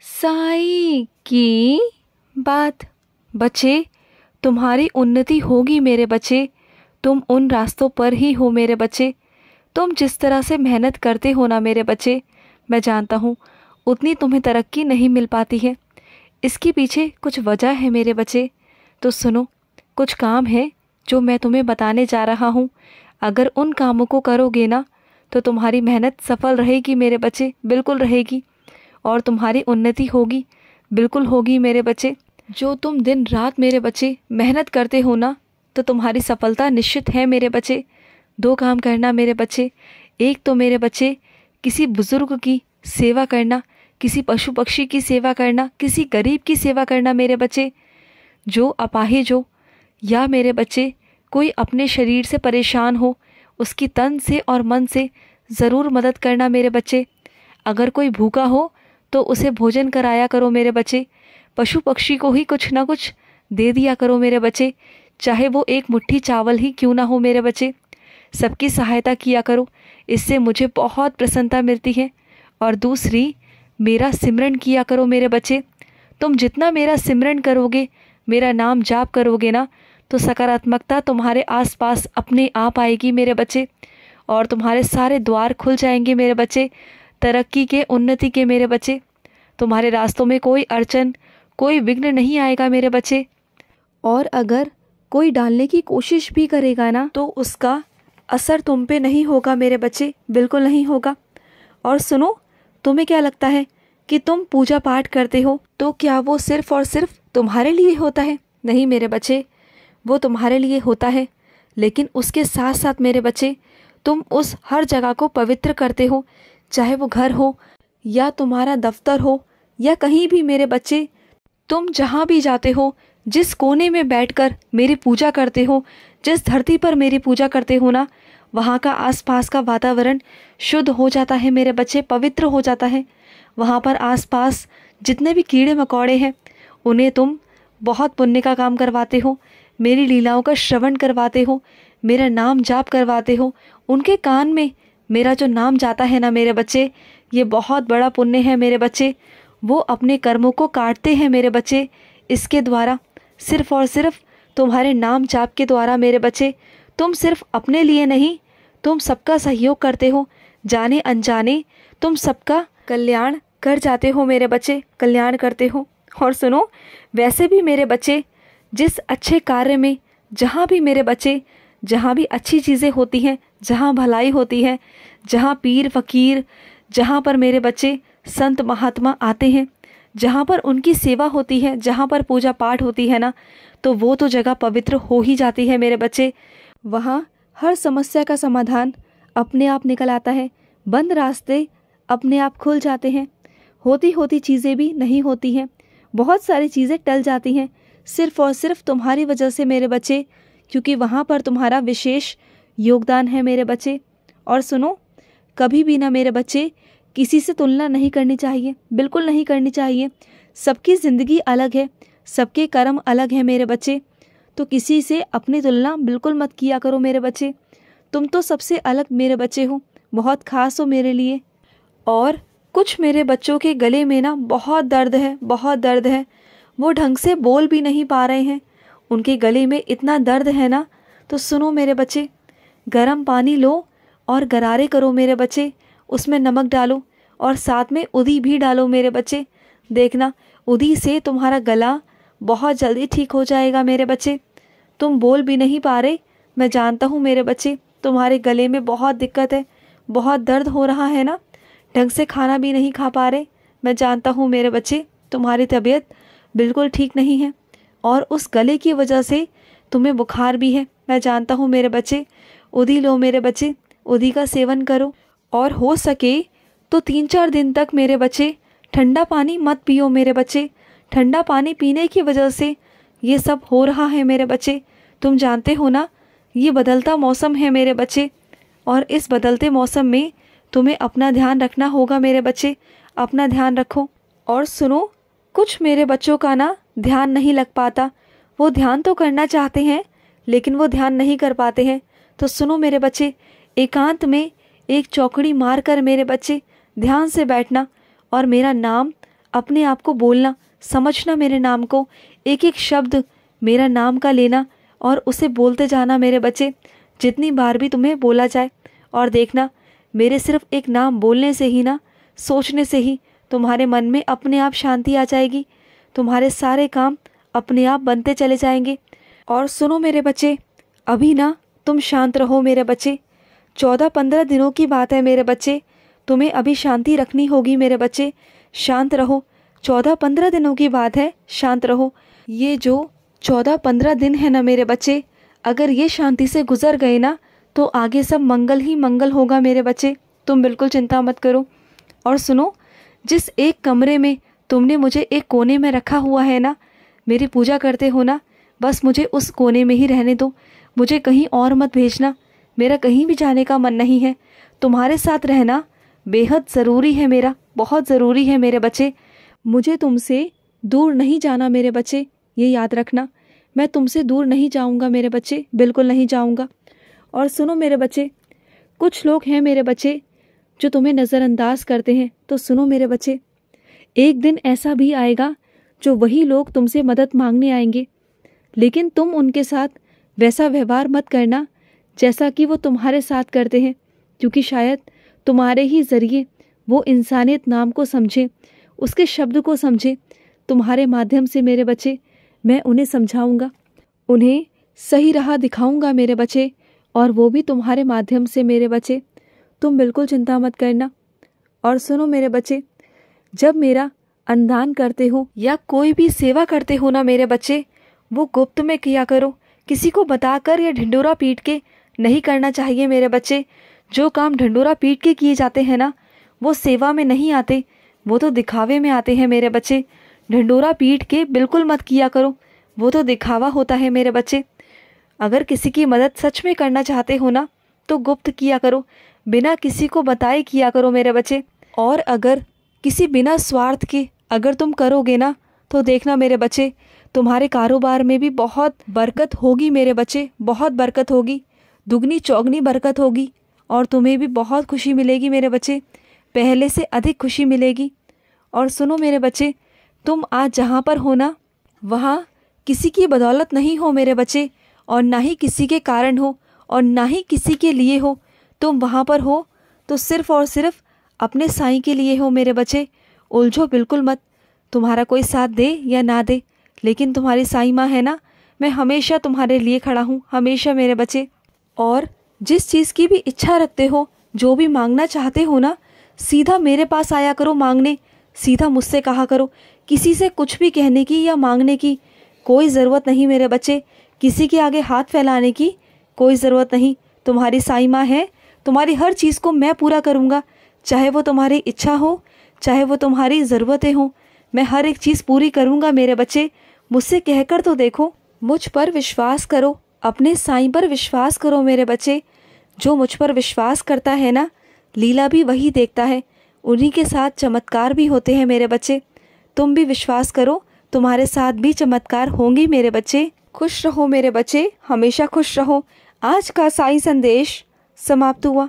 साई की बात बच्चे तुम्हारी उन्नति होगी मेरे बच्चे तुम उन रास्तों पर ही हो मेरे बच्चे तुम जिस तरह से मेहनत करते हो ना मेरे बच्चे मैं जानता हूँ उतनी तुम्हें तरक्की नहीं मिल पाती है इसके पीछे कुछ वजह है मेरे बच्चे तो सुनो कुछ काम है जो मैं तुम्हें बताने जा रहा हूँ अगर उन कामों को करोगे ना तो तुम्हारी मेहनत सफल रहेगी मेरे बच्चे बिल्कुल रहेगी और तुम्हारी उन्नति होगी बिल्कुल होगी मेरे बच्चे जो तुम दिन रात मेरे बच्चे मेहनत करते हो ना तो तुम्हारी सफलता निश्चित है मेरे बच्चे दो काम करना मेरे बच्चे एक तो मेरे बच्चे किसी बुज़ुर्ग की सेवा करना किसी पशु पक्षी की सेवा करना किसी गरीब की सेवा करना मेरे बच्चे जो अपाहिज हो या मेरे बच्चे कोई अपने शरीर से परेशान हो उसकी तन से और मन से ज़रूर मदद करना मेरे बच्चे अगर कोई भूखा हो तो उसे भोजन कराया करो मेरे बच्चे पशु पक्षी को ही कुछ ना कुछ दे दिया करो मेरे बच्चे चाहे वो एक मुट्ठी चावल ही क्यों ना हो मेरे बच्चे सबकी सहायता किया करो इससे मुझे बहुत प्रसन्नता मिलती है और दूसरी मेरा सिमरन किया करो मेरे बच्चे तुम जितना मेरा सिमरन करोगे मेरा नाम जाप करोगे ना तो सकारात्मकता तुम्हारे आसपास अपने आप आएगी मेरे बच्चे और तुम्हारे सारे द्वार खुल जाएंगे मेरे बच्चे तरक्की के उन्नति के मेरे बच्चे तुम्हारे रास्तों में कोई अड़चन कोई विघ्न नहीं आएगा मेरे बच्चे और अगर कोई डालने की कोशिश भी करेगा ना तो उसका असर तुम पे नहीं होगा मेरे बच्चे बिल्कुल नहीं होगा और सुनो तुम्हें क्या लगता है कि तुम पूजा पाठ करते हो तो क्या वो सिर्फ और सिर्फ तुम्हारे लिए होता है नहीं मेरे बच्चे वो तुम्हारे लिए होता है लेकिन उसके साथ साथ मेरे बच्चे तुम उस हर जगह को पवित्र करते हो चाहे वो घर हो या तुम्हारा दफ्तर हो या कहीं भी मेरे बच्चे तुम जहाँ भी जाते हो जिस कोने में बैठकर मेरी पूजा करते हो जिस धरती पर मेरी पूजा करते हो ना वहाँ का आसपास का वातावरण शुद्ध हो जाता है मेरे बच्चे पवित्र हो जाता है वहाँ पर आसपास जितने भी कीड़े मकोड़े हैं उन्हें तुम बहुत पुण्य का काम करवाते हो मेरी लीलाओं का श्रवण करवाते हो मेरा नाम जाप करवाते हो उनके कान में मेरा जो नाम जाता है ना मेरे बच्चे ये बहुत बड़ा पुण्य है मेरे बच्चे वो अपने कर्मों को काटते हैं मेरे बच्चे इसके द्वारा सिर्फ़ और सिर्फ तुम्हारे नाम जाप के द्वारा मेरे बच्चे तुम सिर्फ अपने लिए नहीं तुम सबका सहयोग करते हो जाने अनजाने तुम सबका कल्याण कर जाते हो मेरे बच्चे कल्याण करते हो और सुनो वैसे भी मेरे बच्चे जिस अच्छे कार्य में जहाँ भी मेरे बच्चे जहाँ भी अच्छी चीज़ें होती हैं जहाँ भलाई होती है जहाँ पीर फकीर जहाँ पर मेरे बच्चे संत महात्मा आते हैं जहाँ पर उनकी सेवा होती है जहाँ पर पूजा पाठ होती है ना तो वो तो जगह पवित्र हो ही जाती है मेरे बच्चे वहाँ हर समस्या का समाधान अपने आप निकल आता है बंद रास्ते अपने आप खुल जाते हैं होती होती चीज़ें भी नहीं होती हैं बहुत सारी चीज़ें टल जाती हैं सिर्फ़ और सिर्फ तुम्हारी वजह से मेरे बच्चे क्योंकि वहाँ पर तुम्हारा विशेष योगदान है मेरे बच्चे और सुनो कभी भी ना मेरे बच्चे किसी से तुलना नहीं करनी चाहिए बिल्कुल नहीं करनी चाहिए सबकी ज़िंदगी अलग है सबके कर्म अलग हैं मेरे बच्चे तो किसी से अपनी तुलना बिल्कुल मत किया करो मेरे बच्चे तुम तो सबसे अलग मेरे बच्चे हो बहुत खास हो मेरे लिए और कुछ मेरे बच्चों के गले में ना बहुत दर्द है बहुत दर्द है वो ढंग से बोल भी नहीं पा रहे हैं उनके गले में इतना दर्द है ना तो सुनो मेरे बच्चे गर्म पानी लो और गरारे करो मेरे बच्चे उसमें नमक डालो और साथ में उदी भी डालो मेरे बच्चे देखना उदी से तुम्हारा गला बहुत जल्दी ठीक हो जाएगा मेरे बच्चे तुम बोल भी नहीं पा रहे मैं जानता हूँ मेरे बच्चे तुम्हारे गले में बहुत दिक्कत है बहुत दर्द हो रहा है ना ढंग से खाना भी नहीं खा पा रहे मैं जानता हूँ मेरे बच्चे तुम्हारी तबीयत बिल्कुल ठीक नहीं है और उस गले की वजह से तुम्हें बुखार भी है मैं जानता हूँ मेरे बच्चे उधी लो मेरे बच्चे उधी का सेवन करो और हो सके तो तीन चार दिन तक मेरे बच्चे ठंडा पानी मत पियो मेरे बच्चे ठंडा पानी पीने की वजह से ये सब हो रहा है मेरे बच्चे तुम जानते हो ना ये बदलता मौसम है मेरे बच्चे और इस बदलते मौसम में तुम्हें अपना ध्यान रखना होगा मेरे बच्चे अपना ध्यान रखो और सुनो कुछ मेरे बच्चों का ना ध्यान नहीं लग पाता वो ध्यान तो करना चाहते हैं लेकिन वो ध्यान नहीं कर पाते हैं तो सुनो मेरे बच्चे एकांत में एक चौकड़ी मार कर मेरे बच्चे ध्यान से बैठना और मेरा नाम अपने आप को बोलना समझना मेरे नाम को एक एक शब्द मेरा नाम का लेना और उसे बोलते जाना मेरे बच्चे जितनी बार भी तुम्हें बोला जाए और देखना मेरे सिर्फ एक नाम बोलने से ही ना सोचने से ही तुम्हारे मन में अपने आप शांति आ जाएगी तुम्हारे सारे काम अपने आप बनते चले जाएंगे और सुनो मेरे बच्चे अभी ना तुम शांत रहो मेरे बच्चे चौदह पंद्रह दिनों की बात है मेरे बच्चे तुम्हें अभी शांति रखनी होगी मेरे बच्चे शांत रहो चौदह पंद्रह दिनों की बात है शांत रहो ये जो चौदह पंद्रह दिन है ना मेरे बच्चे अगर ये शांति से गुजर गए ना तो आगे सब मंगल ही मंगल होगा मेरे बच्चे तुम बिल्कुल चिंता मत करो और सुनो जिस एक कमरे में तुमने मुझे एक कोने में रखा हुआ है ना मेरी पूजा करते हो ना बस मुझे उस कोने में ही रहने दो मुझे कहीं और मत भेजना मेरा कहीं भी जाने का मन नहीं है तुम्हारे साथ रहना बेहद ज़रूरी है मेरा बहुत ज़रूरी है मेरे बच्चे मुझे तुमसे दूर नहीं जाना मेरे बच्चे ये याद रखना मैं तुमसे दूर नहीं जाऊँगा मेरे बच्चे बिल्कुल नहीं जाऊँगा और सुनो मेरे बच्चे कुछ लोग हैं मेरे बच्चे जो तुम्हें नज़रअंदाज करते हैं तो सुनो मेरे बच्चे एक दिन ऐसा भी आएगा जो वही लोग तुमसे मदद मांगने आएंगे लेकिन तुम उनके साथ वैसा व्यवहार मत करना जैसा कि वो तुम्हारे साथ करते हैं क्योंकि शायद तुम्हारे ही ज़रिए वो इंसानियत नाम को समझें उसके शब्द को समझें तुम्हारे माध्यम से मेरे बच्चे मैं उन्हें समझाऊंगा उन्हें सही राह दिखाऊंगा मेरे बच्चे और वो भी तुम्हारे माध्यम से मेरे बच्चे तुम बिल्कुल चिंता मत करना और सुनो मेरे बच्चे जब मेरा अनदान करते हो या कोई भी सेवा करते हो ना मेरे बच्चे वो गुप्त में किया करो किसी को बताकर या ढिंडोरा पीट के नहीं करना चाहिए मेरे बच्चे जो काम ढिंडोरा पीट के किए जाते हैं ना वो सेवा में नहीं आते वो तो दिखावे में आते हैं मेरे बच्चे ढिंडोरा पीट के बिल्कुल मत किया करो वो तो दिखावा होता है मेरे बच्चे अगर किसी की मदद सच में करना चाहते हो ना तो गुप्त किया करो बिना किसी को बताए किया करो मेरे बच्चे और अगर किसी बिना स्वार्थ के अगर तुम करोगे ना तो देखना मेरे बच्चे तुम्हारे कारोबार में भी बहुत बरकत होगी मेरे बच्चे बहुत बरकत होगी दुगनी चौगनी बरकत होगी और तुम्हें भी बहुत खुशी मिलेगी मेरे बच्चे पहले से अधिक खुशी मिलेगी और सुनो मेरे बच्चे तुम आज जहाँ पर हो ना वहाँ किसी की बदौलत नहीं हो मेरे बच्चे और ना ही किसी के कारण हो और ना ही किसी के लिए हो तुम वहाँ पर हो तो सिर्फ़ और सिर्फ अपने साईं के लिए हो मेरे बच्चे उलझो बिल्कुल मत तुम्हारा कोई साथ दे या ना दे लेकिन तुम्हारी साई माँ है ना मैं हमेशा तुम्हारे लिए खड़ा हूँ हमेशा मेरे बच्चे और जिस चीज़ की भी इच्छा रखते हो जो भी मांगना चाहते हो ना सीधा मेरे पास आया करो मांगने सीधा मुझसे कहा करो किसी से कुछ भी कहने की या मांगने की कोई ज़रूरत नहीं मेरे बच्चे किसी के आगे हाथ फैलाने की कोई ज़रूरत नहीं तुम्हारी साई माँ है तुम्हारी हर चीज़ को मैं पूरा करूँगा चाहे वो तुम्हारी इच्छा हो चाहे वो तुम्हारी ज़रूरतें हों मैं हर एक चीज़ पूरी करूँगा मेरे बच्चे मुझसे कहकर तो देखो मुझ पर विश्वास करो अपने साईं पर विश्वास करो मेरे बच्चे जो मुझ पर विश्वास करता है ना लीला भी वही देखता है उन्हीं के साथ चमत्कार भी होते हैं मेरे बच्चे तुम भी विश्वास करो तुम्हारे साथ भी चमत्कार होंगे मेरे बच्चे खुश रहो मेरे बच्चे हमेशा खुश रहो आज का साई संदेश समाप्त हुआ